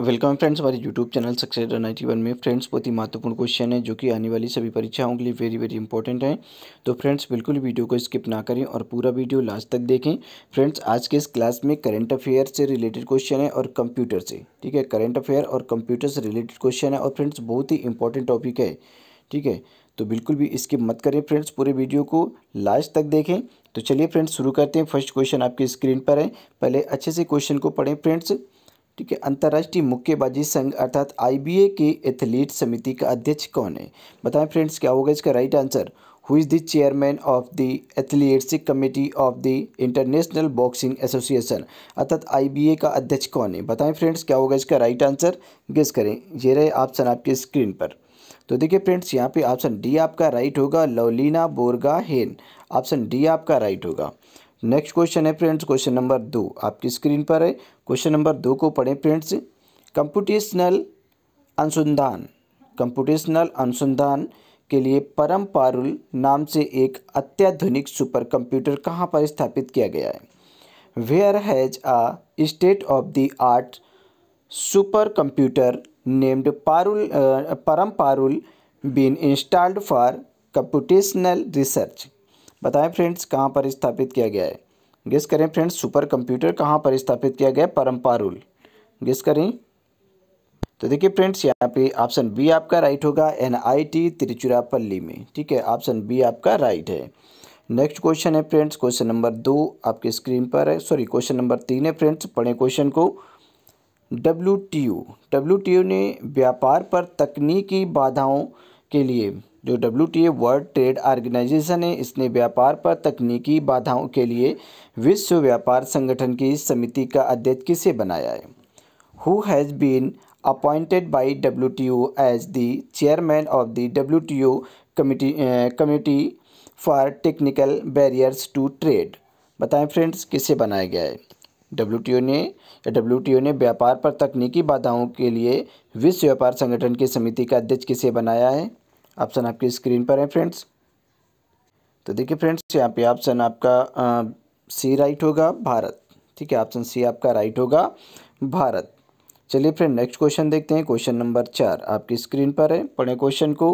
welcome friends हमारे YouTube channel success ninety one में friends बहुत ही महत्वपूर्ण क्वेश्चन है जो कि आने वाली सभी परीक्षाओं के लिए वेरी वेरी इंपॉर्टेंट है तो फ्रेंड्स बिल्कुल वीडियो को स्किप ना करें और पूरा वीडियो लास्ट तक देखें फ्रेंड्स आज के इस क्लास में करंट अफेयर से रिलेटेड क्वेश्चन है और कंप्यूटर से ठीक है करंट अफेयर और कंप्यूटर से रिलेटेड क्वेश्चन है और फ्रेंड्स बहुत ही इंपॉर्टेंट टॉपिक है ठीक है तो बिल्कुल भी स्किप मत करें फ्रेंड्स पूरे वीडियो को लास्ट तक देखें तो चलिए फ्रेंड्स शुरू करते हैं फर्स्ट क्वेश्चन आपके स्क्रीन पर है पहले अच्छे से क्वेश्चन को पढ़ें फ्रेंड्स ठीक है अंतर्राष्ट्रीय मुक्केबाजी संघ अर्थात आईबीए के एथलीट समिति का अध्यक्ष कौन है बताएं फ्रेंड्स क्या होगा इसका right answer who is the chairman of the athletics committee of the International Boxing Association अर्थात आईबीए का अध्यक्ष कौन है बताएं फ्रेंड्स क्या होगा इसका राइट आंसर गेस करें ये रहे ऑप्शन आपके स्क्रीन पर तो देखिए फ्रेंड्स यहाँ पे ऑप्शन डी आपका राइट होगा Lovlina Borgohain option D आपका राइट होगा नेक्स्ट क्वेश्चन है फ्रेंड्स क्वेश्चन नंबर दो आपकी स्क्रीन पर है क्वेश्चन नंबर दो को पढ़ें फ्रेंड्स कंप्यूटेशनल अनुसंधान कंप्यूटेशनल अनुसंधान के लिए परम पारुल नाम से एक अत्याधुनिक सुपर कंप्यूटर कहाँ पर स्थापित किया गया है where has a state of the art super computer named Parul Param Parul been installed for computational research बताएं फ्रेंड्स कहाँ पर स्थापित किया गया है गेस करें फ्रेंड्स सुपर कंप्यूटर कहाँ पर स्थापित किया गया है परम्पारुल गेस करें तो देखिए फ्रेंड्स यहाँ पे ऑप्शन बी आपका राइट होगा एन आई टी त्रिचुरापल्ली में ठीक है ऑप्शन बी आपका राइट है नेक्स्ट क्वेश्चन है फ्रेंड्स क्वेश्चन नंबर दो आपके स्क्रीन पर है सॉरी क्वेश्चन नंबर तीन है फ्रेंड्स पढ़े क्वेश्चन को W T U W T U ने व्यापार पर तकनीकी बाधाओं के लिए जो W T A world trade organisation है इसने व्यापार पर तकनीकी बाधाओं के लिए विश्व व्यापार संगठन की समिति का अध्यक्ष किसे बनाया है who has been appointed by W T O as the chairman of the W T O committee committee for technical barriers to trade बताएं फ्रेंड्स किसे बनाया गया है डब्ल्यू टी ओ ने या डब्ल्यू ने व्यापार पर तकनीकी बाधाओं के लिए विश्व व्यापार संगठन की समिति का अध्यक्ष किसे बनाया है ऑप्शन आपकी स्क्रीन पर है फ्रेंड्स तो देखिए फ्रेंड्स यहाँ पे ऑप्शन आपका सी राइट होगा भारत ठीक है ऑप्शन सी आपका राइट होगा भारत चलिए फ्रेंड नेक्स्ट क्वेश्चन देखते हैं क्वेश्चन नंबर चार आपकी स्क्रीन पर है पढ़े क्वेश्चन को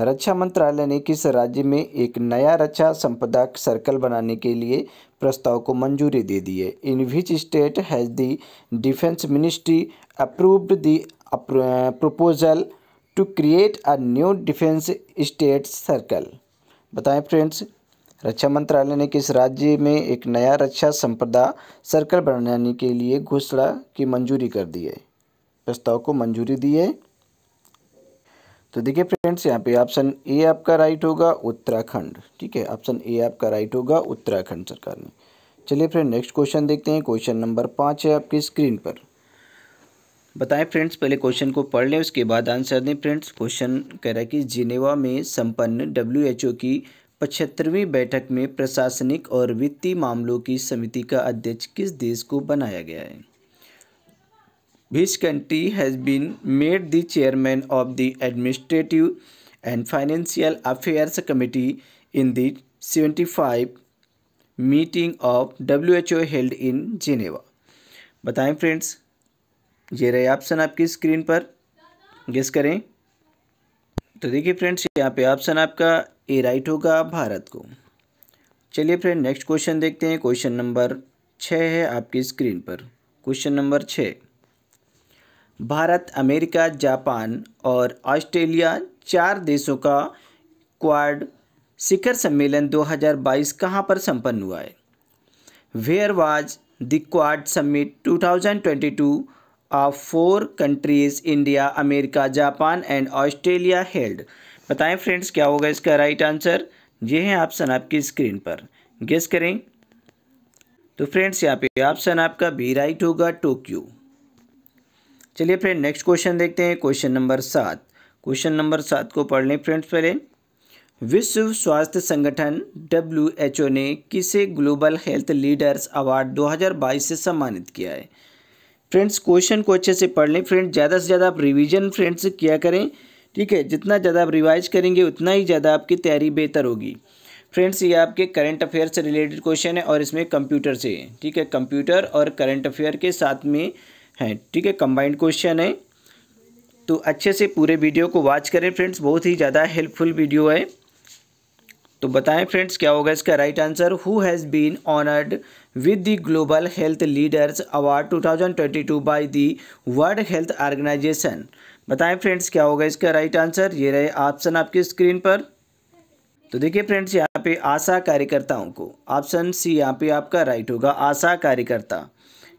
रक्षा मंत्रालय ने किस राज्य में एक नया रक्षा संपदा सर्कल बनाने के लिए प्रस्ताव को मंजूरी दे दी है in which state has the defence ministry approved the proposal to create a new defence state circle बताएं फ्रेंड्स रक्षा मंत्रालय ने किस राज्य में एक नया रक्षा संपदा सर्कल बनाने के लिए घोषणा की मंजूरी कर दी है प्रस्ताव को मंजूरी दी है तो देखिए फ्रेंड्स यहाँ पे ऑप्शन ए आपका राइट होगा उत्तराखंड ठीक है ऑप्शन ए आपका राइट होगा उत्तराखंड सरकार ने चलिए फ्रेंड नेक्स्ट क्वेश्चन देखते हैं क्वेश्चन नंबर पाँच है आपकी स्क्रीन पर बताएं फ्रेंड्स पहले क्वेश्चन को पढ़ लें उसके बाद आंसर दें फ्रेंड्स क्वेश्चन कह रहा है कि जिनेवा में संपन्न डब्ल्यूएचओ की पचहत्तरवीं बैठक में प्रशासनिक और वित्तीय मामलों की समिति का अध्यक्ष किस देश को बनाया गया है which country has been made the chairman of the administrative and financial affairs committee in the seventy five meeting of W H O held in Geneva बताएं फ्रेंड्स ये रहे ऑप्शन आपकी स्क्रीन पर गेस करें तो देखिए फ्रेंड्स यहाँ पे ऑप्शन आपका ए राइट होगा भारत को चलिए फ्रेंड नेक्स्ट क्वेश्चन देखते हैं क्वेश्चन नंबर छः है आपकी स्क्रीन पर क्वेश्चन नंबर छः भारत अमेरिका जापान और ऑस्ट्रेलिया चार देशों का क्वाड शिखर सम्मेलन 2022 कहाँ पर संपन्न हुआ है where was the Quad summit 2022 of four countries India America Japan and Australia held बताएं फ्रेंड्स क्या होगा इसका राइट आंसर ये है ऑप्शन आपकी स्क्रीन पर गेस करें तो फ्रेंड्स यहाँ पे ऑप्शन आपका बी राइट होगा टोक्यो चलिए फ्रेंड नेक्स्ट क्वेश्चन देखते हैं क्वेश्चन नंबर सात क्वेश्चन नंबर सात को पढ़ लें फ्रेंड्स पहले विश्व स्वास्थ्य संगठन डब्ल्यू एच ओ ने किसे ग्लोबल हेल्थ लीडर्स अवार्ड 2022 से सम्मानित किया है फ्रेंड्स क्वेश्चन को अच्छे से पढ़ लें फ्रेंड्स ज़्यादा से ज़्यादा आप रिविज़न फ्रेंड्स किया करें ठीक है जितना ज़्यादा आप रिवाइज करेंगे उतना ही ज़्यादा आपकी तैयारी बेहतर होगी फ्रेंड्स ये आपके करंट अफेयर से रिलेटेड क्वेश्चन है और इसमें कंप्यूटर से ठीक है कंप्यूटर और करंट अफेयर के साथ में है ठीक है कंबाइंड क्वेश्चन है तो अच्छे से पूरे वीडियो को वॉच करें फ्रेंड्स बहुत ही ज़्यादा हेल्पफुल वीडियो है तो बताएं फ्रेंड्स क्या होगा इसका right answer who has been honoured with the global health leaders award 2022 by the world health organisation बताएं फ्रेंड्स क्या होगा इसका राइट आंसर ये रहे ऑप्शन आपकी स्क्रीन पर तो देखिए फ्रेंड्स यहाँ पे आशा कार्यकर्ताओं को ऑप्शन सी यहाँ पे आपका राइट होगा आशा कार्यकर्ता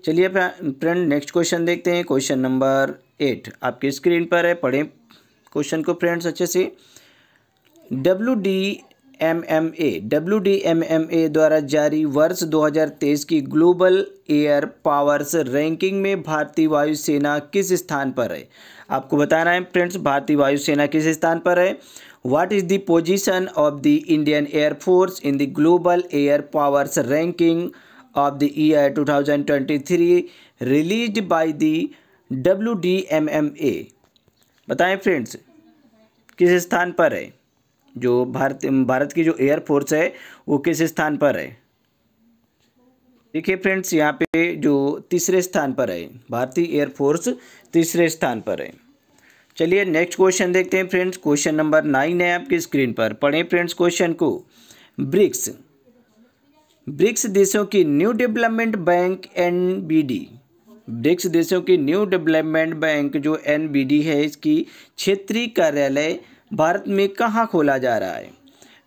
चलिए फ्रेंड नेक्स्ट क्वेश्चन देखते हैं क्वेश्चन नंबर एट आपकी स्क्रीन पर है पढ़ें क्वेश्चन को फ्रेंड्स अच्छे से W D M M A W D M M A द्वारा जारी वर्ष 2023 की ग्लोबल एयर पावर्स रैंकिंग में भारतीय वायुसेना किस स्थान पर है आपको बताना है फ्रेंड्स भारतीय वायुसेना किस स्थान पर है what is the position of the Indian air force in the global air powers ranking of the year 2023 released by the W D M M A बताएं फ्रेंड्स किस स्थान पर है जो भारत भारत की जो एयरफोर्स है वो किस स्थान पर है देखिए फ्रेंड्स यहाँ पे जो तीसरे स्थान पर है भारतीय एयरफोर्स तीसरे स्थान पर है चलिए नेक्स्ट क्वेश्चन देखते हैं फ्रेंड्स क्वेश्चन नंबर नाइन है आपकी स्क्रीन पर पढ़ें फ्रेंड्स क्वेश्चन को ब्रिक्स ब्रिक्स देशों की new development bank N BRICS देशों की न्यू डेवलपमेंट बैंक जो एन है इसकी क्षेत्रीय कार्यालय भारत में कहाँ खोला जा रहा है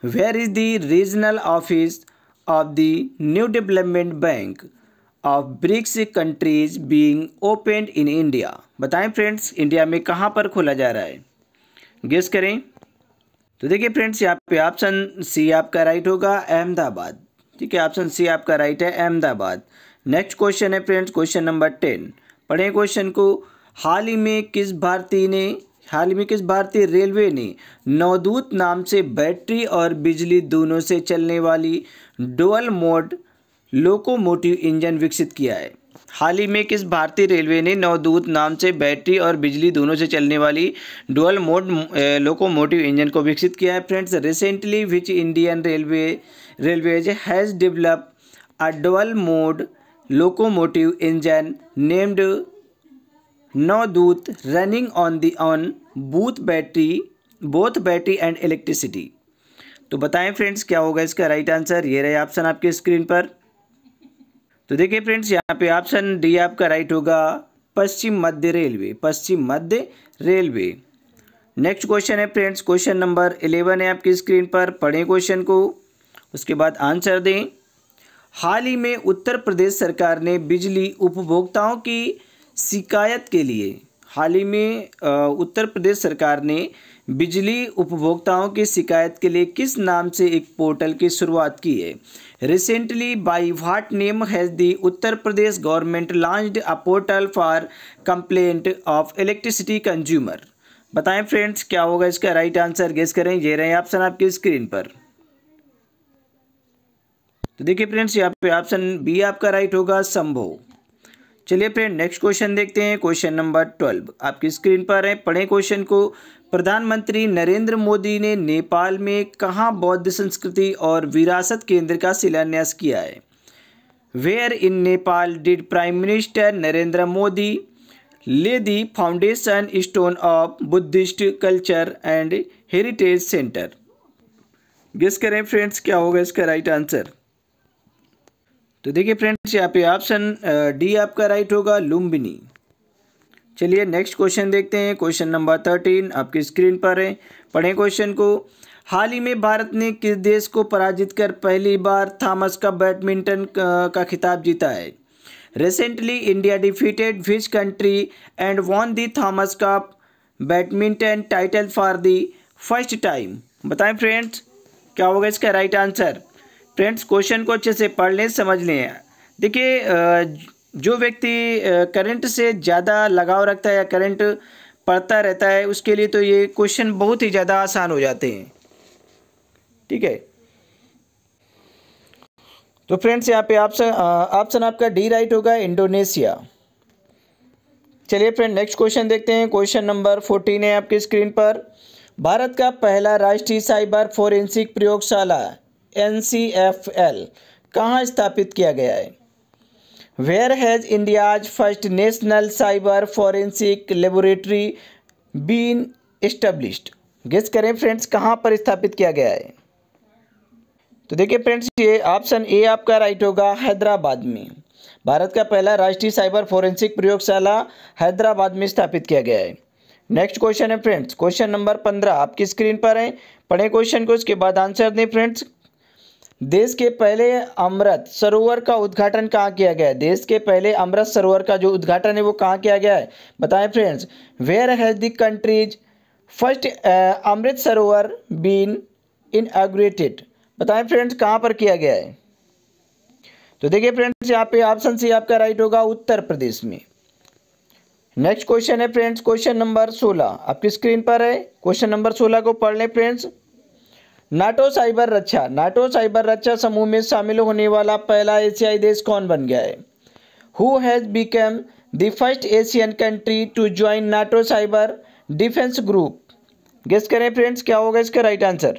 where is the regional office of the new development bank of BRICS countries being opened in India बताएं फ्रेंड्स इंडिया में कहाँ पर खोला जा रहा है गेस करें तो देखिए फ्रेंड्स यहाँ पे ऑप्शन सी आपका राइट होगा अहमदाबाद ठीक है ऑप्शन सी आपका राइट है अहमदाबाद नेक्स्ट क्वेश्चन है फ्रेंड्स क्वेश्चन नंबर टेन पढ़े क्वेश्चन को हाल ही में किस भारतीय ने हाल ही में किस भारतीय रेलवे ने नवदूत नाम से बैटरी और बिजली दोनों से चलने वाली डुअल मोड लोकोमोटिव इंजन विकसित किया है हाल ही में किस भारतीय रेलवे ने नवदूत नाम से बैटरी और बिजली दोनों से चलने वाली डुअल मोड लोकोमोटिव इंजन को विकसित किया है friends recently which Indian railway railways has develop a dual mode locomotive engine named Doot running on the on both battery both battery and electricity तो बताएं फ्रेंड्स क्या होगा इसका राइट आंसर ये रहे ऑप्शन आपके स्क्रीन पर तो देखिए फ्रेंड्स यहाँ पे ऑप्शन डी आपका राइट होगा पश्चिम मध्य रेलवे पश्चिम मध्य रेलवे नेक्स्ट क्वेश्चन है फ्रेंड्स क्वेश्चन नंबर इलेवन है आपकी स्क्रीन पर पढ़ें क्वेश्चन को उसके बाद आंसर दें हाल ही में उत्तर प्रदेश सरकार ने बिजली उपभोक्ताओं की शिकायत के लिए हाल ही में उत्तर प्रदेश सरकार ने बिजली उपभोक्ताओं की शिकायत के लिए किस नाम से एक पोर्टल की शुरुआत की है recently by what name has the Uttar Pradesh government launched a portal for complaint of electricity consumer बताएं फ्रेंड्स क्या होगा इसका राइट आंसर गेस करें ये रहे ऑप्शन आपकी स्क्रीन पर तो देखिए फ्रेंड्स यहाँ पे ऑप्शन बी आपका राइट होगा संभव चलिए फ्रेंड नेक्स्ट क्वेश्चन देखते हैं क्वेश्चन नंबर ट्वेल्व आपकी स्क्रीन पर है पढ़े क्वेश्चन को प्रधानमंत्री नरेंद्र मोदी ने नेपाल में कहाँ बौद्ध संस्कृति और विरासत केंद्र का शिलान्यास किया है where in Nepal did prime minister Narendra Modi lay the foundation stone of Buddhist culture and heritage centre guess करें फ्रेंड्स क्या होगा इसका राइट आंसर तो देखिए फ्रेंड्स यहाँ पे ऑप्शन डी आपका राइट होगा लुम्बिनी चलिए नेक्स्ट क्वेश्चन देखते हैं क्वेश्चन नंबर थर्टीन आपकी स्क्रीन पर है पढ़ें क्वेश्चन को हाल ही में भारत ने किस देश को पराजित कर पहली बार थॉमस का बैडमिंटन का खिताब जीता है recently India defeated which country and won the Thomas cup badminton title for the first time बताएं फ्रेंड्स क्या होगा इसका राइट आंसर फ्रेंड्स क्वेश्चन को अच्छे से पढ़ लें समझ लें देखिए जो व्यक्ति करंट से ज़्यादा लगाव रखता है या करंट पढ़ता रहता है उसके लिए तो ये क्वेश्चन बहुत ही ज़्यादा आसान हो जाते हैं ठीक है तो फ्रेंड्स यहाँ पे ऑप्शन ऑप्शन आपका डी राइट होगा इंडोनेशिया चलिए फ्रेंड नेक्स्ट क्वेश्चन देखते हैं क्वेश्चन नंबर फोर्टीन है आपकी स्क्रीन पर भारत का पहला राष्ट्रीय साइबर फोरेंसिक प्रयोगशाला एन सी एफ एल कहाँ स्थापित किया गया है where has India's first national cyber forensic laboratory been established guess करें फ्रेंड्स कहाँ पर स्थापित किया गया है तो देखिए फ्रेंड्स ये ऑप्शन ए आपका राइट होगा हैदराबाद में भारत का पहला राष्ट्रीय साइबर फोरेंसिक प्रयोगशाला हैदराबाद में स्थापित किया गया है नेक्स्ट क्वेश्चन है फ्रेंड्स क्वेश्चन नंबर पंद्रह आपकी स्क्रीन पर है पढ़े क्वेश्चन को इसके बाद आंसर दें फ्रेंड्स देश के पहले अमृत सरोवर का उद्घाटन कहाँ किया गया है देश के पहले अमृत सरोवर का जो उद्घाटन है वो कहाँ किया गया है बताएं friends where has the country's first Amrit Sarovar been एग्रेटेड बताएं फ्रेंड्स कहाँ पर किया गया है तो देखिए फ्रेंड्स यहाँ पे ऑप्शन सी आपका राइट होगा उत्तर प्रदेश में नेक्स्ट क्वेश्चन है फ्रेंड्स क्वेश्चन नंबर सोलह आपकी स्क्रीन पर है क्वेश्चन नंबर सोलह को पढ़ लें फ्रेंड्स नाटो साइबर रक्षा नाटो साइबर रक्षा समूह में शामिल होने वाला पहला एशियाई देश कौन बन गया है who has become the first Asian country to join NATO cyber defence group guess करें फ्रेंड्स क्या होगा इसका राइट आंसर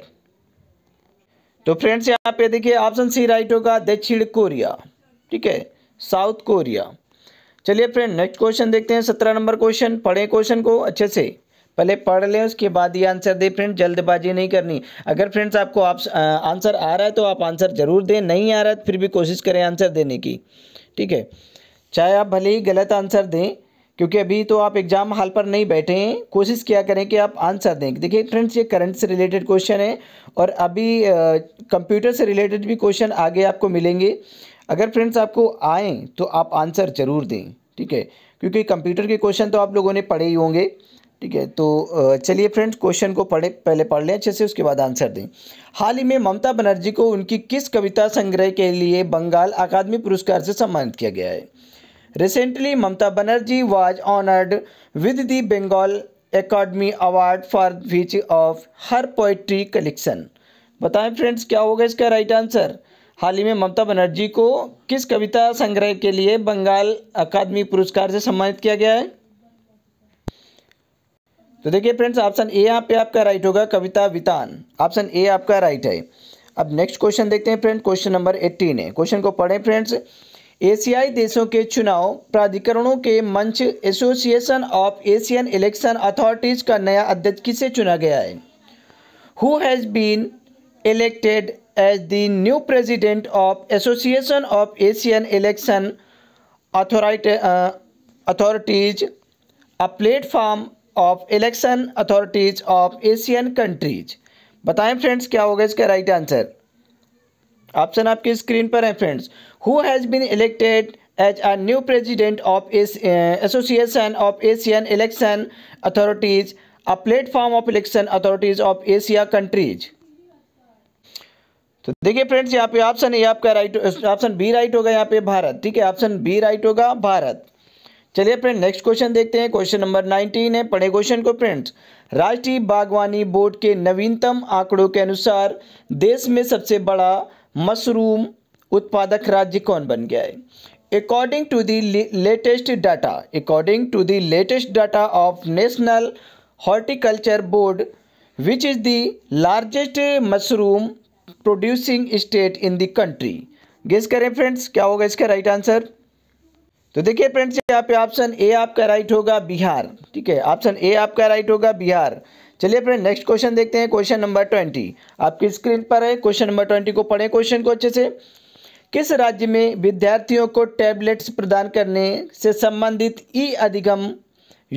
तो फ्रेंड्स यहाँ पे देखिए ऑप्शन सी राइट होगा दक्षिण कोरिया ठीक है साउथ कोरिया चलिए फ्रेंड नेक्स्ट क्वेश्चन देखते हैं सत्रह नंबर क्वेश्चन पढ़े क्वेश्चन को अच्छे से पहले पढ़ लें उसके बाद ये आंसर दें फ्रेंड जल्दबाजी नहीं करनी अगर फ्रेंड्स आपको आप आंसर आ रहा है तो आप आंसर ज़रूर दें नहीं आ रहा है तो फिर भी कोशिश करें आंसर देने की ठीक है चाहे आप भले ही गलत आंसर दें क्योंकि अभी तो आप एग्ज़ाम हाल पर नहीं बैठे हैं कोशिश क्या करें कि आप आंसर दें देखिए फ्रेंड्स ये करंट से रिलेटेड क्वेश्चन है और अभी कंप्यूटर से रिलेटेड भी क्वेश्चन आगे आपको मिलेंगे अगर फ्रेंड्स आपको आएँ तो आप आंसर ज़रूर दें ठीक है क्योंकि कंप्यूटर के क्वेश्चन तो आप लोगों ने पढ़े ही होंगे ठीक है तो चलिए फ्रेंड्स क्वेश्चन को पढ़े पहले पढ़ लें अच्छे से उसके बाद आंसर दें हाल ही में ममता बनर्जी को उनकी किस कविता संग्रह के लिए बंगाल अकादमी पुरस्कार से सम्मानित किया गया है recently Mamata Banerjee was honoured with the Bengal academy award for which of her poetry collection बताएं फ्रेंड्स क्या होगा इसका राइट आंसर हाल ही में ममता बनर्जी को किस कविता संग्रह के लिए बंगाल अकादमी पुरस्कार से सम्मानित किया गया है तो देखिए फ्रेंड्स ऑप्शन ए यहाँ पे आपका राइट होगा कविता वितान ऑप्शन ए आपका राइट है अब नेक्स्ट क्वेश्चन देखते हैं फ्रेंड क्वेश्चन नंबर एट्टीन है क्वेश्चन को पढ़ें फ्रेंड्स एशियाई देशों के चुनाव प्राधिकरणों के मंच association of Asian election authorities का नया अध्यक्ष किसे चुना गया है who has been elected as the new president of association of Asian election Authority, authorities a platform of election authorities of Asian countries बताएं फ्रेंड्स क्या होगा इसका राइट आंसर ऑप्शन आपकी स्क्रीन पर है friends who has been elected as a new president of association of Asian election authorities a platform of election authorities of Asia countries तो देखिए friends यहाँ पे ऑप्शन ए आपका राइट ऑप्शन बी राइट होगा यहाँ पे भारत ठीक है ऑप्शन बी राइट होगा भारत चलिए फ्रेंड नेक्स्ट क्वेश्चन देखते हैं क्वेश्चन नंबर 19 है पढ़े क्वेश्चन को फ्रेंड्स राष्ट्रीय बागवानी बोर्ड के नवीनतम आंकड़ों के अनुसार देश में सबसे बड़ा मशरूम उत्पादक राज्य कौन बन गया है according to the latest data according to the latest data of national horticulture board which is the largest mushroom producing state in the country guess करें फ्रेंड्स क्या होगा इसका राइट आंसर तो देखिए फ्रेंड्स यहाँ पे ऑप्शन ए आपका right होगा बिहार ठीक है ऑप्शन ए आपका राइट होगा बिहार चलिए फ्रेंड नेक्स्ट क्वेश्चन देखते हैं क्वेश्चन नंबर ट्वेंटी आपकी स्क्रीन पर है क्वेश्चन नंबर ट्वेंटी को पढ़ें क्वेश्चन को अच्छे से किस राज्य में विद्यार्थियों को टैबलेट्स प्रदान करने से संबंधित ई अधिगम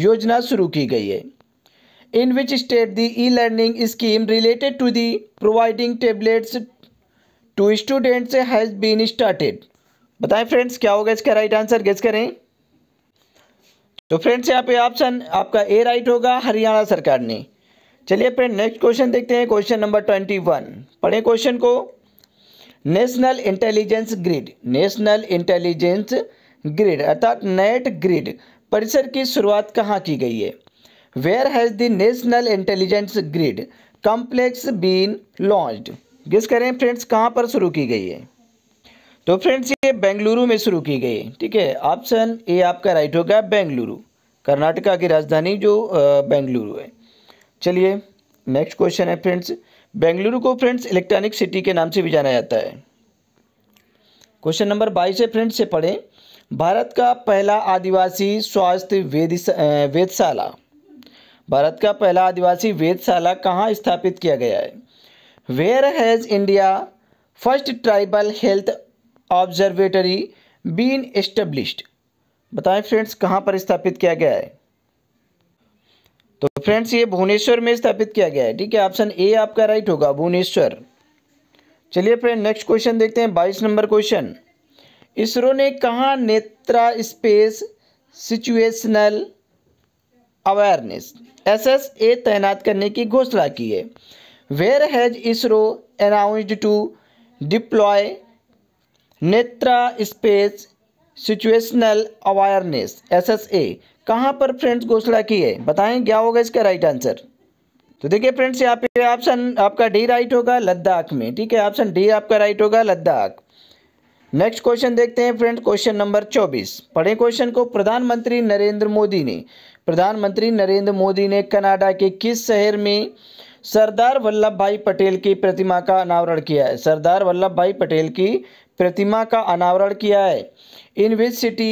योजना शुरू की गई है in which state the e learning scheme related to the providing tablets to students has been started बताएं फ्रेंड्स क्या होगा इसका राइट आंसर गेस करें तो फ्रेंड्स यहाँ पे ऑप्शन आपका ए राइट होगा हरियाणा सरकार ने चलिए फ्रेंड नेक्स्ट क्वेश्चन देखते हैं क्वेश्चन नंबर ट्वेंटी वन पढ़े क्वेश्चन को national intelligence grid national intelligence grid अर्थात नेट ग्रिड परिसर की शुरुआत कहाँ की गई है where has the national intelligence grid complex been launched guess करें फ्रेंड्स कहाँ पर शुरू की गई है तो फ्रेंड्स ये बेंगलुरु में शुरू की गई ठीक है ऑप्शन ए आपका राइट हो गया बेंगलुरु कर्नाटका की राजधानी जो बेंगलुरु है चलिए नेक्स्ट क्वेश्चन है फ्रेंड्स बेंगलुरु को फ्रेंड्स इलेक्ट्रॉनिक सिटी के नाम से भी जाना जाता है क्वेश्चन नंबर बाईस है फ्रेंड्स से पढ़ें भारत का पहला आदिवासी स्वास्थ्य वेद वेदशाला भारत का पहला आदिवासी वेदशाला कहाँ स्थापित किया गया है where has India first tribal health observatory been established बताएं फ्रेंड्स कहां पर स्थापित किया गया है तो फ्रेंड्स ये भुवनेश्वर में स्थापित किया गया है ठीक है ऑप्शन ए आपका राइट होगा भुवनेश्वर चलिए फ्रेंड नेक्स्ट क्वेश्चन देखते हैं बाईस नंबर क्वेश्चन इसरो ने कहा Netra space situational awareness S S A तैनात करने की घोषणा की है where has ISRO announced to deploy Netra space situational awareness S S A कहाँ पर फ्रेंड्स घोषणा की है बताएं क्या होगा इसका राइट आंसर तो देखिए फ्रेंड्स यहाँ पे ऑप्शन आपका डी राइट होगा लद्दाख में ठीक है ऑप्शन डी आपका राइट होगा लद्दाख नेक्स्ट क्वेश्चन देखते हैं फ्रेंड क्वेश्चन नंबर चौबीस पढ़े क्वेश्चन को प्रधानमंत्री नरेंद्र मोदी ने प्रधानमंत्री नरेंद्र मोदी ने कनाडा के किस शहर में सरदार वल्लभ भाई पटेल की प्रतिमा का अनावरण किया है सरदार वल्लभ भाई पटेल की प्रतिमा का अनावरण किया है in which city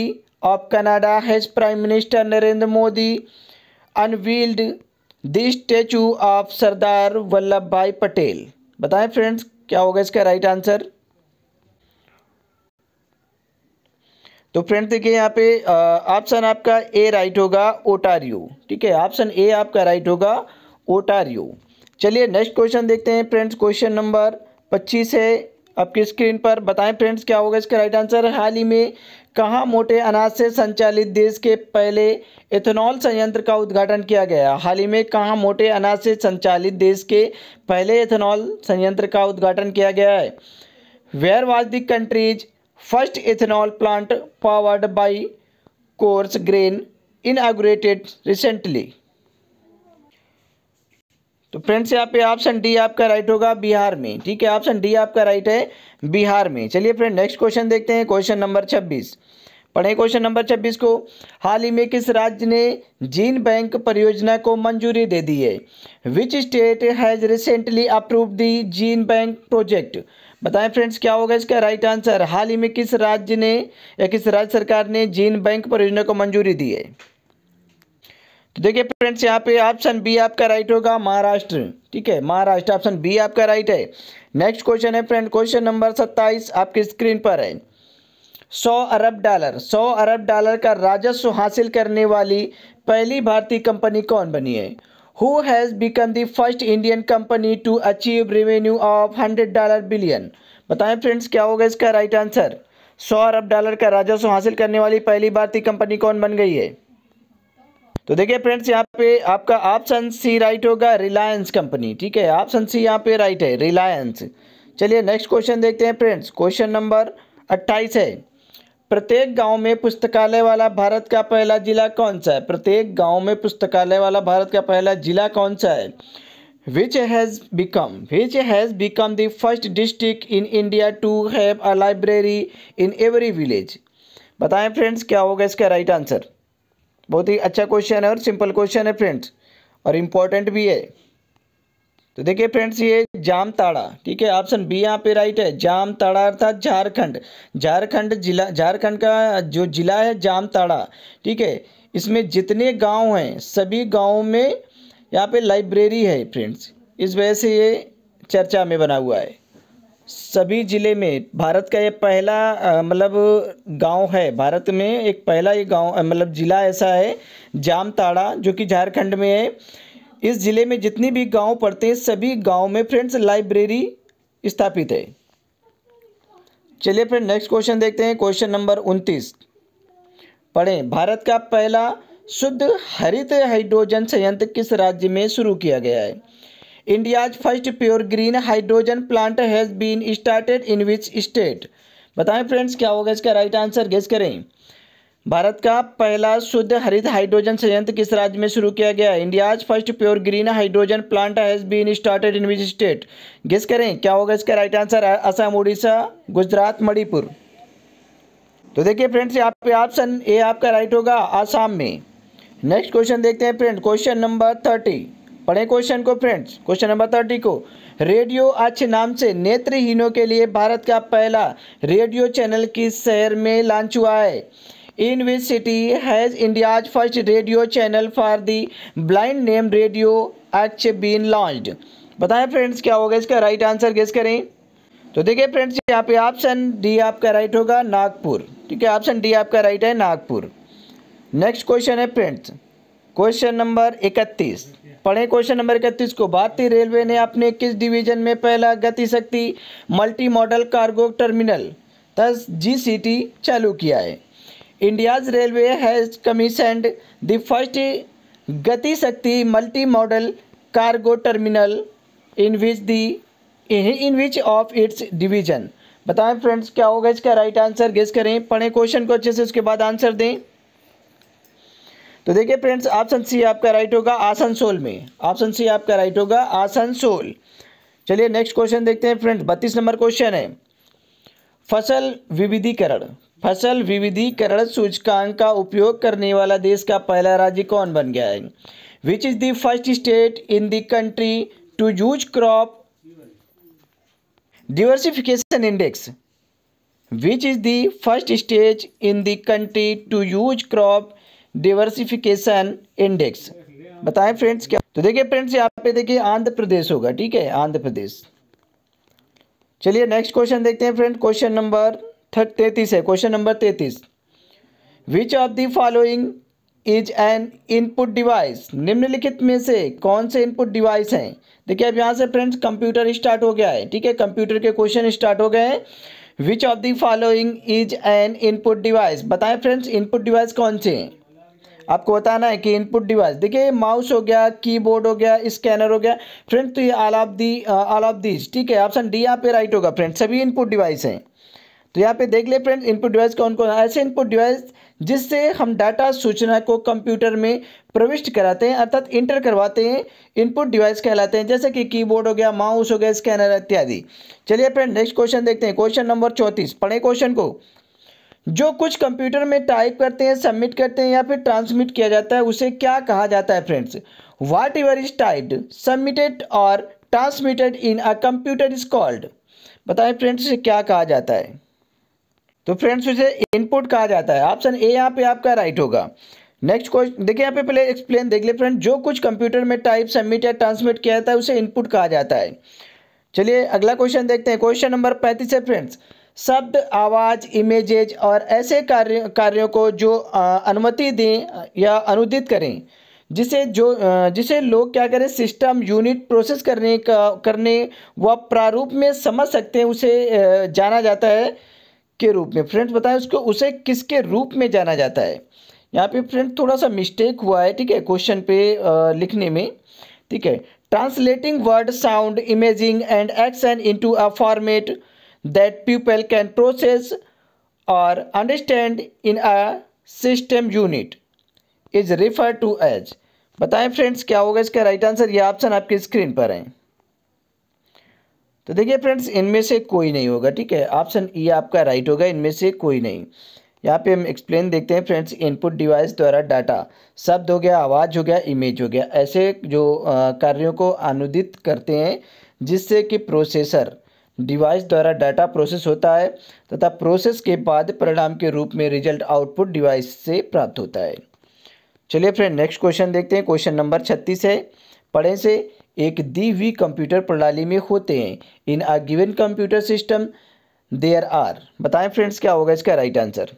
of Canada has prime minister Narendra Modi unveiled the statue of Sardar Vallabh Bhai Patel बताएं फ्रेंड्स क्या होगा इसका राइट आंसर तो फ्रेंड देखिए यहाँ पे ऑप्शन आपका ए राइट होगा ओटारियो ठीक है ऑप्शन ए आपका राइट होगा ओटारियो चलिए नेक्स्ट क्वेश्चन देखते हैं फ्रेंड्स क्वेश्चन नंबर पच्चीस है आपकी स्क्रीन पर बताएं फ्रेंड्स क्या होगा इसका राइट आंसर हाल ही में कहाँ मोटे अनाज से संचालित देश के पहले इथेनॉल संयंत्र का उद्घाटन किया गया हाल ही में कहाँ मोटे अनाज से संचालित देश के पहले इथेनॉल संयंत्र का उद्घाटन किया गया है where was the country's first ethanol plant powered by coarse grain inaugurated recently तो फ्रेंड्स यहाँ पे ऑप्शन डी आपका राइट होगा बिहार में ठीक है ऑप्शन डी आपका राइट है बिहार में चलिए फ्रेंड नेक्स्ट क्वेश्चन देखते हैं क्वेश्चन नंबर छब्बीस पढ़े क्वेश्चन नंबर छब्बीस को हाल ही में किस राज्य ने जीन बैंक परियोजना को मंजूरी दे दी है which state has recently approve the gene bank project बताएं फ्रेंड्स क्या होगा इसका राइट आंसर हाल ही में किस राज्य ने या किस राज्य सरकार ने जीन बैंक परियोजना को मंजूरी दी है तो देखिए फ्रेंड्स यहाँ पे ऑप्शन बी आपका राइट होगा महाराष्ट्र ठीक है महाराष्ट्र ऑप्शन बी आपका राइट है नेक्स्ट क्वेश्चन है फ्रेंड क्वेश्चन नंबर सत्ताईस आपकी स्क्रीन पर है सौ अरब डॉलर सौ अरब डॉलर का राजस्व हासिल करने वाली पहली भारतीय कंपनी कौन बनी है who has become the first Indian company to achieve revenue of hundred dollar billion बताएं फ्रेंड्स क्या होगा इसका राइट आंसर सौ अरब डॉलर का राजस्व हासिल करने वाली पहली भारतीय कंपनी कौन बन गई है तो देखिए फ्रेंड्स यहाँ पे आपका ऑप्शन सी राइट होगा रिलायंस कंपनी ठीक है ऑप्शन सी यहाँ पे राइट है रिलायंस चलिए नेक्स्ट क्वेश्चन देखते हैं फ्रेंड्स क्वेश्चन नंबर अट्ठाईस है प्रत्येक गांव में पुस्तकालय वाला भारत का पहला जिला कौन सा है प्रत्येक गांव में पुस्तकालय वाला भारत का पहला जिला कौन सा है which has become which has become the first district in India to have a library in every village बताएं फ्रेंड्स क्या होगा इसका राइट आंसर बहुत ही अच्छा क्वेश्चन है और सिंपल क्वेश्चन है फ्रेंड्स और इम्पोर्टेंट भी है तो देखिए फ्रेंड्स ये जामताड़ा ठीक है ऑप्शन बी यहाँ पे राइट है जामताड़ा अर्थात झारखंड झारखंड जिला झारखंड का जो जिला है जामताड़ा ठीक है इसमें जितने गांव हैं सभी गाँव में यहाँ पे लाइब्रेरी है फ्रेंड्स इस वजह से ये चर्चा में बना हुआ है सभी ज़िले में भारत का ये पहला मतलब गांव है भारत में एक पहला ये गांव मतलब ज़िला ऐसा है जामताड़ा जो कि झारखंड में है इस ज़िले में जितनी भी गांव पड़ते हैं सभी गांव में फ्रेंड्स लाइब्रेरी स्थापित है चलिए फ्रेंड नेक्स्ट क्वेश्चन देखते हैं क्वेश्चन नंबर उनतीस पढ़ें भारत का पहला शुद्ध हरित हाइड्रोजन संयंत्र किस राज्य में शुरू किया गया है India's first pure green hydrogen plant has been started in which state बताएं फ्रेंड्स क्या होगा इसका राइट आंसर गेस करें भारत का पहला शुद्ध हरित हाइड्रोजन संयंत्र किस राज्य में शुरू किया गया India's first pure green hydrogen plant has been started in which state guess करें क्या होगा इसका राइट आंसर असम उड़ीसा गुजरात मणिपुर तो देखिए फ्रेंड्स यहाँ पे ऑप्शन ए आपका राइट होगा आसाम में नेक्स्ट क्वेश्चन देखते हैं फ्रेंड क्वेश्चन नंबर थर्टी पढ़े क्वेश्चन को फ्रेंड्स क्वेश्चन नंबर थर्टी को रेडियो अच्छे नाम से नेत्रहीनों के लिए भारत का पहला रेडियो चैनल किस शहर में लॉन्च हुआ है in which city has India's first radio channel for the blind name radio H been launched बताएं फ्रेंड्स क्या होगा इसका राइट आंसर गेस करें तो देखिए फ्रेंड्स यहाँ पे ऑप्शन डी आपका राइट होगा नागपुर ठीक है ऑप्शन डी आपका राइट है नागपुर नेक्स्ट क्वेश्चन है फ्रेंड्स क्वेश्चन नंबर इकतीस पढ़े क्वेश्चन नंबर इकतीस को भारतीय रेलवे ने अपने किस डिवीजन में पहला Gati Shakti multi modal cargo terminal दस जीसीटी चालू किया है India's railway has commissioned the first Gati Shakti multi modal cargo terminal in which the in which of its division बताएं फ्रेंड्स क्या होगा इसका राइट आंसर गेस करें पढ़ें क्वेश्चन को अच्छे से उसके बाद आंसर दें तो देखिए फ्रेंड्स ऑप्शन सी आपका राइट होगा आसनसोल में ऑप्शन सी आपका राइट होगा आसनसोल चलिए नेक्स्ट क्वेश्चन देखते हैं फ्रेंड्स बत्तीस नंबर क्वेश्चन है फसल विविधीकरण फसल विविधीकरण सूचकांक का उपयोग करने वाला देश का पहला राज्य कौन बन गया है which is the first state in the country to use crop diversification index which is the first state in the country to use crop diversification index बताएं फ्रेंड्स क्या तो देखिए फ्रेंड्स यहाँ पे देखिए आंध्र प्रदेश होगा ठीक है आंध्र प्रदेश चलिए नेक्स्ट क्वेश्चन देखते हैं फ्रेंड क्वेश्चन नंबर तैतीस है क्वेश्चन नंबर तैतीस which of the following is an input device निम्नलिखित में से कौन से इनपुट डिवाइस हैं देखिए अब यहाँ से फ्रेंड्स कंप्यूटर स्टार्ट हो गया है ठीक है कंप्यूटर के क्वेश्चन स्टार्ट हो गए हैं which of the following is an input device बताएं फ्रेंड्स इनपुट डिवाइस कौन से हैं आपको बताना है कि इनपुट डिवाइस देखिए माउस हो गया कीबोर्ड हो गया स्कैनर हो गया फ्रेंड तो ये all of the all of these ठीक है ऑप्शन डी यहाँ पे राइट होगा फ्रेंड सभी इनपुट डिवाइस हैं तो यहाँ पे देख ले फ्रेंड इनपुट डिवाइस कौन कौन ऐसे इनपुट डिवाइस जिससे हम डाटा सूचना को कंप्यूटर में प्रविष्ट कराते हैं अर्थात इंटर करवाते हैं इनपुट डिवाइस कहलाते हैं जैसे कि कीबोर्ड हो गया माउस हो गया स्कैनर इत्यादि चलिए फ्रेंड नेक्स्ट क्वेश्चन देखते हैं क्वेश्चन नंबर चौंतीस पढ़े क्वेश्चन को जो कुछ कंप्यूटर में टाइप करते हैं सबमिट करते हैं या फिर ट्रांसमिट किया जाता है उसे क्या कहा जाता है friends whatever is typed submitted और transmitted in a computer is called बताएं फ्रेंड्स इसे क्या कहा जाता है तो फ्रेंड्स इसे इनपुट कहा जाता है ऑप्शन ए यहाँ पे आपका राइट होगा नेक्स्ट क्वेश्चन देखिए यहाँ पे पहले एक्सप्लेन देख ले फ्रेंड जो कुछ कंप्यूटर में टाइप सबमिट या ट्रांसमिट किया जाता है उसे इनपुट कहा जाता है चलिए अगला क्वेश्चन देखते हैं क्वेश्चन नंबर पैंतीस है फ्रेंड्स शब्द आवाज़ इमेजेज और ऐसे कार्य कार्यों को जो अनुमति दें या अनुदित करें जिसे जो जिसे लोग क्या करें सिस्टम यूनिट प्रोसेस करने का करने व प्रारूप में समझ सकते हैं उसे जाना जाता है के रूप में फ्रेंड्स बताएं उसको उसे किसके रूप में जाना जाता है यहाँ पे फ्रेंड थोड़ा सा मिस्टेक हुआ है ठीक है क्वेश्चन पे लिखने में ठीक है translating word sound imaging and action into a format that people can process or understand in a system unit is referred to as बताएं फ्रेंड्स क्या होगा इसका राइट आंसर ये ऑप्शन आपकी स्क्रीन पर है तो देखिए फ्रेंड्स इनमें से कोई नहीं होगा ठीक है ऑप्शन ई e आपका राइट होगा इनमें से कोई नहीं यहाँ पे हम एक्सप्लेन देखते हैं फ्रेंड्स इनपुट डिवाइस द्वारा डाटा शब्द हो गया आवाज़ हो गया इमेज हो गया ऐसे जो कार्यों को अनुदित करते हैं जिससे कि प्रोसेसर डिवाइस द्वारा डाटा प्रोसेस होता है तथा प्रोसेस के बाद परिणाम के रूप में रिजल्ट आउटपुट डिवाइस से प्राप्त होता है चलिए फ्रेंड नेक्स्ट क्वेश्चन देखते हैं क्वेश्चन नंबर छत्तीस है पढ़ें से एक दी हुई कंप्यूटर प्रणाली में होते हैं in a given computer system there are बताएं फ्रेंड्स क्या होगा इसका राइट आंसर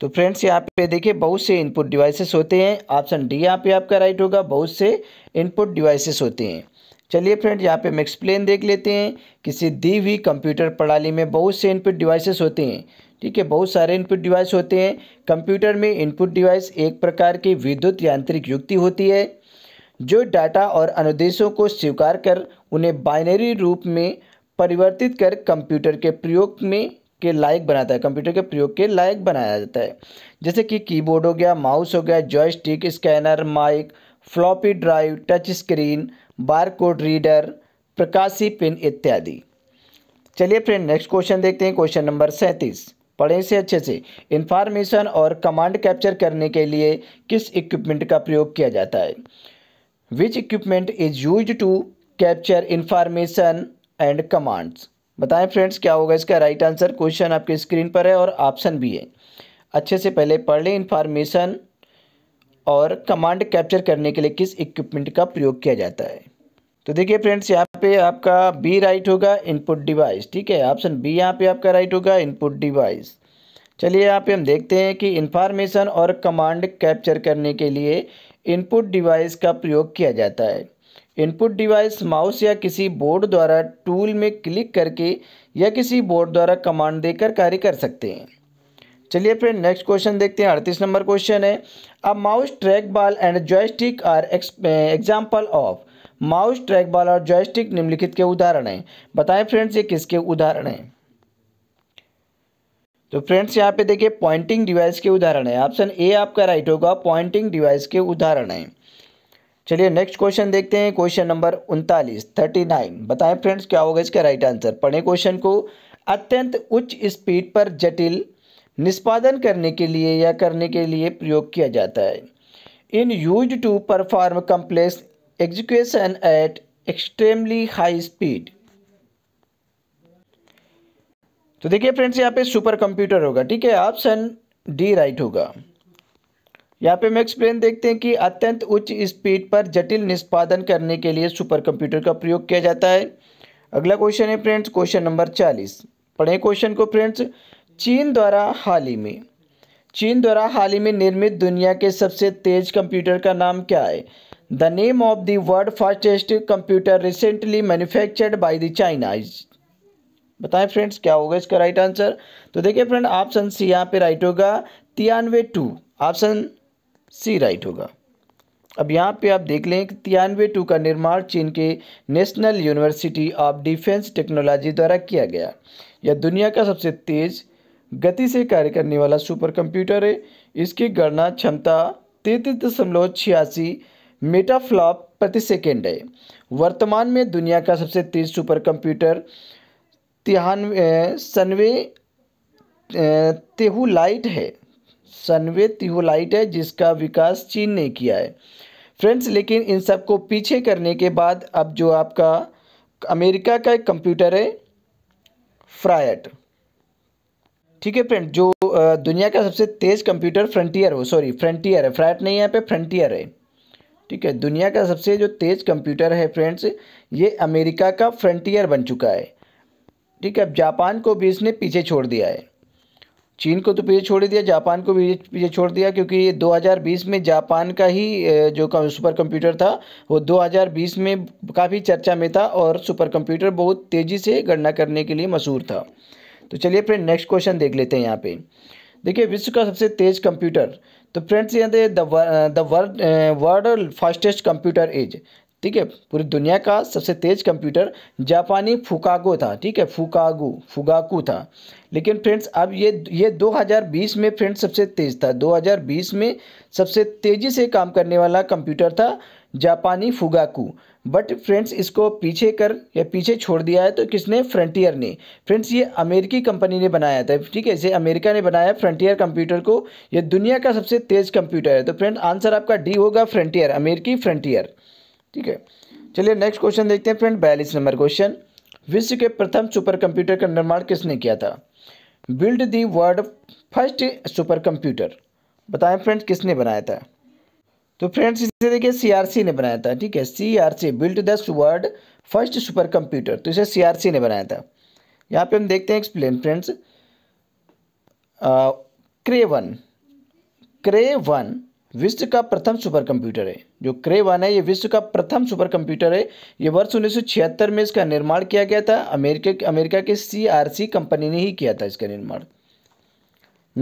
तो फ्रेंड्स यहाँ पे देखिए बहुत से इनपुट डिवाइसेस होते हैं ऑप्शन डी यहाँ पे आपका राइट होगा बहुत से इनपुट डिवाइसेस होते हैं चलिए फ्रेंड यहाँ पे हम एक्सप्लेन देख लेते हैं किसी दी हुई कंप्यूटर प्रणाली में बहुत से इनपुट डिवाइसेस होते हैं ठीक है बहुत सारे इनपुट डिवाइस होते हैं कंप्यूटर में इनपुट डिवाइस एक प्रकार की विद्युत यांत्रिक युक्ति होती है जो डाटा और अनुदेशों को स्वीकार कर उन्हें बाइनरी रूप में परिवर्तित कर कंप्यूटर के प्रयोग में के लायक बनाता है कंप्यूटर के प्रयोग के लायक बनाया जाता है जैसे कि कीबोर्ड हो गया माउस हो गया joystick scanner mike floppy drive touch screen barcode reader प्रकाशी पिन इत्यादि चलिए फ्रेंड नेक्स्ट क्वेश्चन देखते हैं क्वेश्चन नंबर सैंतीस पढ़े से अच्छे से इन्फॉर्मेशन और कमांड कैप्चर करने के लिए किस इक्विपमेंट का प्रयोग किया जाता है which equipment is use to capture information and commands बताएं फ्रेंड्स क्या होगा इसका राइट आंसर क्वेश्चन आपके स्क्रीन पर है और ऑप्शन भी है अच्छे से पहले पढ़ लें इन्फॉर्मेशन और कमांड कैप्चर करने के लिए किस इक्विपमेंट का प्रयोग किया जाता है तो देखिए फ्रेंड्स यहाँ पे आपका बी राइट होगा इनपुट डिवाइस ठीक है ऑप्शन बी यहाँ पे आपका राइट होगा इनपुट डिवाइस चलिए यहाँ पे हम देखते हैं कि इन्फॉर्मेशन और कमांड कैप्चर करने के लिए इनपुट डिवाइस का प्रयोग किया जाता है इनपुट डिवाइस माउस या किसी बोर्ड द्वारा टूल में क्लिक करके या किसी बोर्ड द्वारा कमांड देकर कार्य कर सकते हैं चलिए फिर नेक्स्ट क्वेश्चन देखते हैं अड़तीस नंबर क्वेश्चन है अब mouse track ball and joystick are example of mouse track ball और जॉयस्टिक निम्नलिखित के उदाहरण हैं बताएं फ्रेंड्स ये किसके उदाहरण हैं तो फ्रेंड्स यहाँ पे देखिए पॉइंटिंग डिवाइस के उदाहरण है ऑप्शन ए आपका राइट होगा पॉइंटिंग डिवाइस के उदाहरण है चलिए नेक्स्ट क्वेश्चन देखते हैं क्वेश्चन नंबर उनतालीस थर्टी नाइन बताएं फ्रेंड्स क्या होगा इसका राइट आंसर पढ़े क्वेश्चन को अत्यंत उच्च स्पीड पर जटिल निष्पादन करने के लिए या करने के लिए प्रयोग किया जाता है in use to perform complex execution at extremely high speed तो देखिए फ्रेंड्स यहाँ पे सुपर कंप्यूटर होगा ठीक है ऑप्शन डी राइट होगा यहाँ पे हम एक्सप्लेन देखते हैं कि अत्यंत उच्च स्पीड पर जटिल निष्पादन करने के लिए सुपर कंप्यूटर का प्रयोग किया जाता है अगला क्वेश्चन है फ्रेंड्स क्वेश्चन नंबर चालीस पढ़ें क्वेश्चन को फ्रेंड्स चीन द्वारा हाल ही में चीन द्वारा हाल ही में निर्मित दुनिया के सबसे तेज कंप्यूटर का नाम क्या है the name of the world fastest computer recently manufactured by the Chinese बताएं फ्रेंड्स क्या होगा इसका राइट आंसर तो देखिए फ्रेंड ऑप्शन सी यहाँ पे राइट होगा तिरानवे टू ऑप्शन सी राइट होगा अब यहाँ पे आप देख लें कि तिरानवे टू का निर्माण चीन के national university of defence technology द्वारा किया गया यह दुनिया का सबसे तेज़ गति से कार्य करने वाला सुपर कंप्यूटर है इसकी गणना क्षमता तैतीस दशमलव छियासी मेटाफ्लॉप प्रति सेकेंड है वर्तमान में दुनिया का सबसे तेज सुपर कंप्यूटर तिहानवे सनवे तेहुलाइट है सनवे तिहुलाइट है जिसका विकास चीन ने किया है फ्रेंड्स लेकिन इन सब को पीछे करने के बाद अब जो आपका अमेरिका का एक कंप्यूटर है फ्रायट ठीक है फ्रेंड जो दुनिया का सबसे तेज कंप्यूटर फ्रंटियर हो सॉरी फ्रंटियर है फ्रैट नहीं है यहाँ पे फ्रंटियर है ठीक है दुनिया का सबसे जो तेज कंप्यूटर है फ्रेंड्स ये अमेरिका का फ्रंटियर बन चुका है ठीक है अब जापान को भी इसने पीछे छोड़ दिया है चीन को तो पीछे छोड़ दिया जापान को भी पीछे छोड़ दिया क्योंकि ये 2020 में जापान का ही जो सुपर कंप्यूटर था वो 2020 में काफ़ी चर्चा में था और सुपर कंप्यूटर बहुत तेज़ी से गणना करने के लिए मशहूर था तो चलिए फ्रेंड नेक्स्ट क्वेश्चन देख लेते हैं यहाँ पे देखिए विश्व का सबसे तेज कंप्यूटर तो फ्रेंड्स यहाँ the world world fastest computer is ठीक है पूरी दुनिया का सबसे तेज कंप्यूटर जापानी फुकागो था ठीक है फुकागू फुगाकू था लेकिन फ्रेंड्स अब ये ये 2020 में फ्रेंड्स सबसे तेज़ था 2020 में सबसे तेज़ी से काम करने वाला कंप्यूटर था जापानी फुगाकू बट फ्रेंड्स इसको पीछे कर या पीछे छोड़ दिया है तो किसने फ्रंटियर ने फ्रेंड्स ये अमेरिकी कंपनी ने बनाया था ठीक है इसे अमेरिका ने बनाया फ्रंटियर कंप्यूटर को ये दुनिया का सबसे तेज़ कंप्यूटर है तो फ्रेंड आंसर आपका डी होगा फ्रंटियर अमेरिकी फ्रंटियर ठीक है चलिए नेक्स्ट क्वेश्चन देखते हैं फ्रेंड बयालीस नंबर क्वेश्चन विश्व के प्रथम सुपर कंप्यूटर का निर्माण किसने किया था build the world first super computer बताएं फ्रेंड किसने बनाया था तो फ्रेंड्स इसे देखिए सीआरसी ने बनाया था ठीक है CRC built the world first super computer तो इसे सीआरसी ने बनाया था यहाँ पे हम देखते हैं एक्सप्लेन फ्रेंड्स क्रेवन क्रेवन विश्व का प्रथम सुपर कंप्यूटर है जो क्रेवन है ये विश्व का प्रथम सुपर कंप्यूटर है ये वर्ष उन्नीस में इसका निर्माण किया गया था अमेरिका अमेरिका के सी कंपनी ने ही किया था इसका निर्माण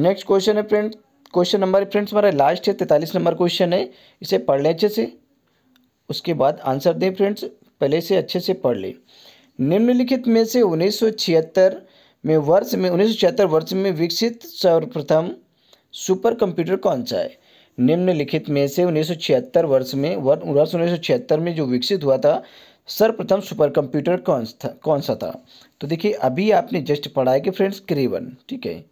नेक्स्ट क्वेश्चन है फ्रेंड क्वेश्चन नंबर फ्रेंड्स हमारा लास्ट है तैंतालीस नंबर क्वेश्चन है इसे पढ़ लें अच्छे से उसके बाद आंसर दें फ्रेंड्स पहले से अच्छे से पढ़ लें निम्नलिखित में से उन्नीस में वर्ष में उन्नीस वर्ष में विकसित सर्वप्रथम सुपर कंप्यूटर कौन सा है निम्नलिखित में से उन्नीस वर्ष में वर्ष उन्नीस में जो विकसित हुआ था सर्वप्रथम सुपर कंप्यूटर कौन था कौन सा था तो देखिए अभी आपने जस्ट पढ़ा है कि फ्रेंड्स क्रीवन ठीक है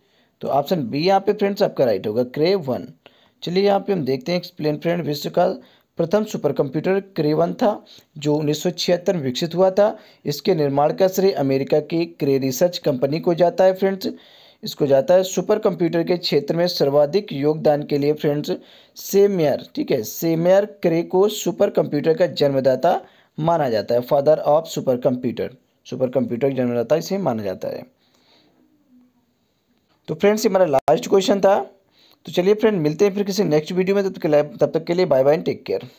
तो ऑप्शन बी यहाँ पे फ्रेंड्स आपका राइट होगा क्रे वन चलिए यहाँ पे हम देखते हैं एक्सप्लेन फ्रेंड विश्व का प्रथम सुपर कंप्यूटर क्रे वन था जो उन्नीस में विकसित हुआ था इसके निर्माण का श्रेय अमेरिका की क्रे रिसर्च कंपनी को जाता है फ्रेंड्स इसको जाता है सुपर कंप्यूटर के क्षेत्र में सर्वाधिक योगदान के लिए फ्रेंड्स सेमियर ठीक है सेमियर क्रे को सुपर कंप्यूटर का जन्मदाता माना जाता है father of super computer super computer जन्मदाता इसे माना जाता है तो फ्रेंड्स ये हमारा लास्ट क्वेश्चन था तो चलिए फ्रेंड मिलते हैं फिर किसी नेक्स्ट वीडियो में तब तक के लिए बाय बाय टेक केयर